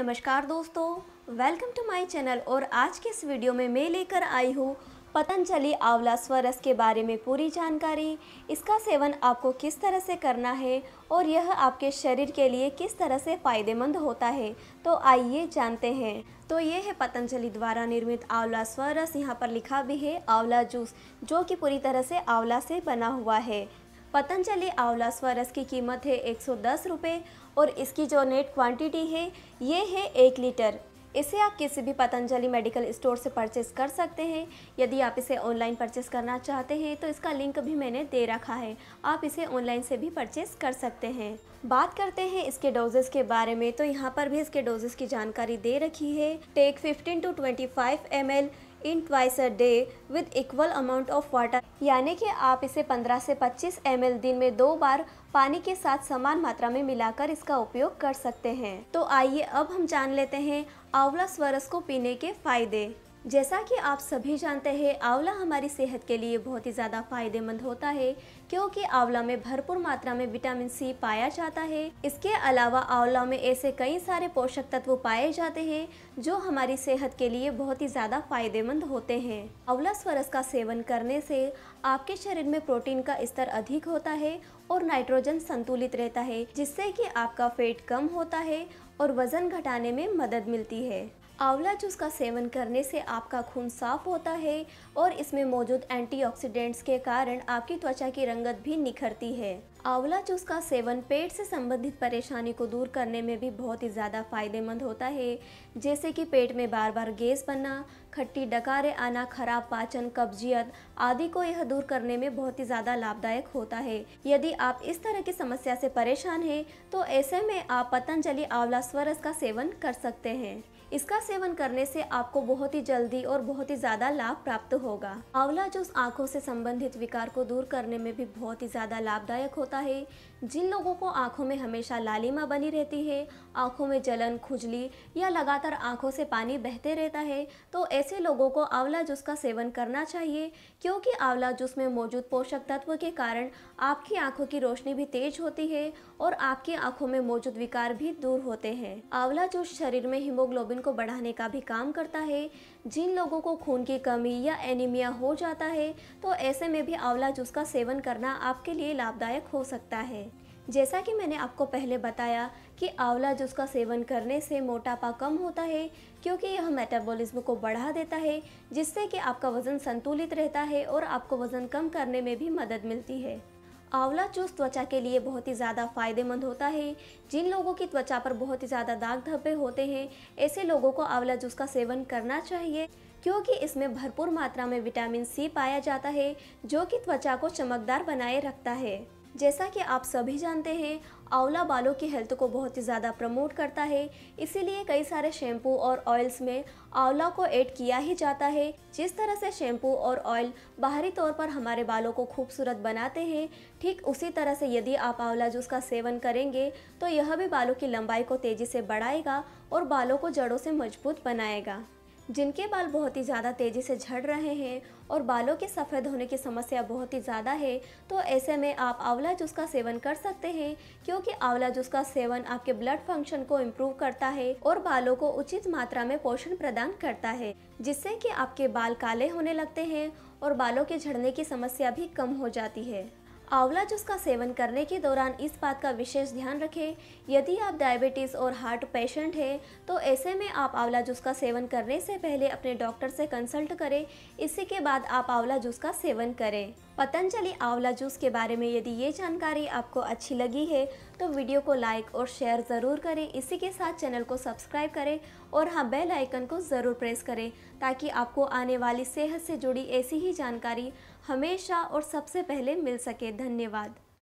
नमस्कार दोस्तों welcome to my channel और आज के इस वीडियो में मैं लेकर आई हूँ पतंजलि आंवला स्वरस के बारे में पूरी जानकारी इसका सेवन आपको किस तरह से करना है और यह आपके शरीर के लिए किस तरह से फ़ायदेमंद होता है तो आइए जानते हैं तो ये है पतंजलि द्वारा निर्मित आंवला स्वरस यहाँ पर लिखा भी है आंवला जूस जो कि पूरी तरह से आंवला से बना हुआ है पतंजलि आंवला स्वरस की कीमत है एक सौ और इसकी जो नेट क्वांटिटी है ये है एक लीटर इसे आप किसी भी पतंजलि मेडिकल स्टोर से परचेस कर सकते हैं यदि आप इसे ऑनलाइन परचेस करना चाहते हैं तो इसका लिंक भी मैंने दे रखा है आप इसे ऑनलाइन से भी परचेस कर सकते हैं बात करते हैं इसके डोजेस के बारे में तो यहाँ पर भी इसके डोजेस की जानकारी दे रखी है take 15 to 25 five in twice a day with equal amount of water यानी कि आप इसे 15 से 25 एम दिन में दो बार पानी के साथ समान मात्रा में मिलाकर इसका उपयोग कर सकते हैं तो आइए अब हम जान लेते हैं आंवला स्वरस को पीने के फायदे जैसा कि आप सभी जानते हैं आंवला हमारी सेहत के लिए बहुत ही ज़्यादा फायदेमंद होता है क्योंकि आंवला में भरपूर मात्रा में विटामिन सी पाया जाता है इसके अलावा आंवला में ऐसे कई सारे पोषक तत्व पाए जाते हैं जो हमारी सेहत के लिए बहुत ही ज़्यादा फायदेमंद होते हैं आंवला स्वरस का सेवन करने से आपके शरीर में प्रोटीन का स्तर अधिक होता है और नाइट्रोजन संतुलित रहता है जिससे कि आपका फेट कम होता है और वज़न घटाने में मदद मिलती है आंवला जूस का सेवन करने से आपका खून साफ होता है और इसमें मौजूद एंटीऑक्सीडेंट्स के कारण आपकी त्वचा की रंगत भी निखरती है आंवला जूस का सेवन पेट से संबंधित परेशानी को दूर करने में भी बहुत ही ज़्यादा फायदेमंद होता है जैसे कि पेट में बार बार गैस बनना खट्टी डकारे आना खराब पाचन कब्जियत आदि को यह दूर करने में बहुत ही ज़्यादा लाभदायक होता है यदि आप इस तरह की समस्या से परेशान हैं तो ऐसे में आप पतंजलि आंवला स्वरस का सेवन कर सकते हैं इसका सेवन करने से आपको बहुत ही जल्दी और बहुत ही ज़्यादा लाभ प्राप्त होगा आंवला जूस आंखों से संबंधित विकार को दूर करने में भी बहुत ही ज़्यादा लाभदायक होता है जिन लोगों को आंखों में हमेशा लालिमा बनी रहती है आंखों में जलन खुजली या लगातार आंखों से पानी बहते रहता है तो ऐसे लोगों को आंवला जूस का सेवन करना चाहिए क्योंकि आंवला जूस में मौजूद पोषक तत्व के कारण आपकी आंखों की रोशनी भी तेज होती है और आपकी आंखों में मौजूद विकार भी दूर होते हैं आंवला जूस शरीर में हीमोग्लोबिन को बढ़ाने का भी काम करता है जिन लोगों को खून की कमी या एनीमिया हो जाता है तो ऐसे में भी आंवला जूस का सेवन करना आपके लिए लाभदायक हो सकता है जैसा कि मैंने आपको पहले बताया कि आंवला जूस का सेवन करने से मोटापा कम होता है क्योंकि यह मेटाबॉलिज्म को बढ़ा देता है जिससे कि आपका वज़न संतुलित रहता है और आपको वज़न कम करने में भी मदद मिलती है आंवला जूस त्वचा के लिए बहुत ही ज़्यादा फायदेमंद होता है जिन लोगों की त्वचा पर बहुत ही ज़्यादा दाग धब्बे होते हैं ऐसे लोगों को आंवला जूस का सेवन करना चाहिए क्योंकि इसमें भरपूर मात्रा में विटामिन सी पाया जाता है जो कि त्वचा को चमकदार बनाए रखता है जैसा कि आप सभी जानते हैं आंवला बालों की हेल्थ को बहुत ही ज़्यादा प्रमोट करता है इसीलिए कई सारे शैम्पू और ऑयल्स में आंवला को ऐड किया ही जाता है जिस तरह से शैम्पू और ऑयल बाहरी तौर पर हमारे बालों को खूबसूरत बनाते हैं ठीक उसी तरह से यदि आप आंवला जूस का सेवन करेंगे तो यह भी बालों की लंबाई को तेज़ी से बढ़ाएगा और बालों को जड़ों से मजबूत बनाएगा जिनके बाल बहुत ही ज़्यादा तेज़ी से झड़ रहे हैं और बालों के सफ़ेद होने की समस्या बहुत ही ज़्यादा है तो ऐसे में आप आंवला जूस का सेवन कर सकते हैं क्योंकि आंवला जूस का सेवन आपके ब्लड फंक्शन को इम्प्रूव करता है और बालों को उचित मात्रा में पोषण प्रदान करता है जिससे कि आपके बाल काले होने लगते हैं और बालों के झड़ने की समस्या भी कम हो जाती है आंवला जूस का सेवन करने के दौरान इस बात का विशेष ध्यान रखें यदि आप डायबिटीज़ और हार्ट पेशेंट हैं तो ऐसे में आप आंवला जूस का सेवन करने से पहले अपने डॉक्टर से कंसल्ट करें इसी के बाद आप आंवला जूस का सेवन करें पतंजलि आंवला जूस के बारे में यदि ये जानकारी आपको अच्छी लगी है तो वीडियो को लाइक और शेयर ज़रूर करें इसी के साथ चैनल को सब्सक्राइब करें और हाँ बेल आइकन को ज़रूर प्रेस करें ताकि आपको आने वाली सेहत से जुड़ी ऐसी ही जानकारी हमेशा और सबसे पहले मिल सके धन्यवाद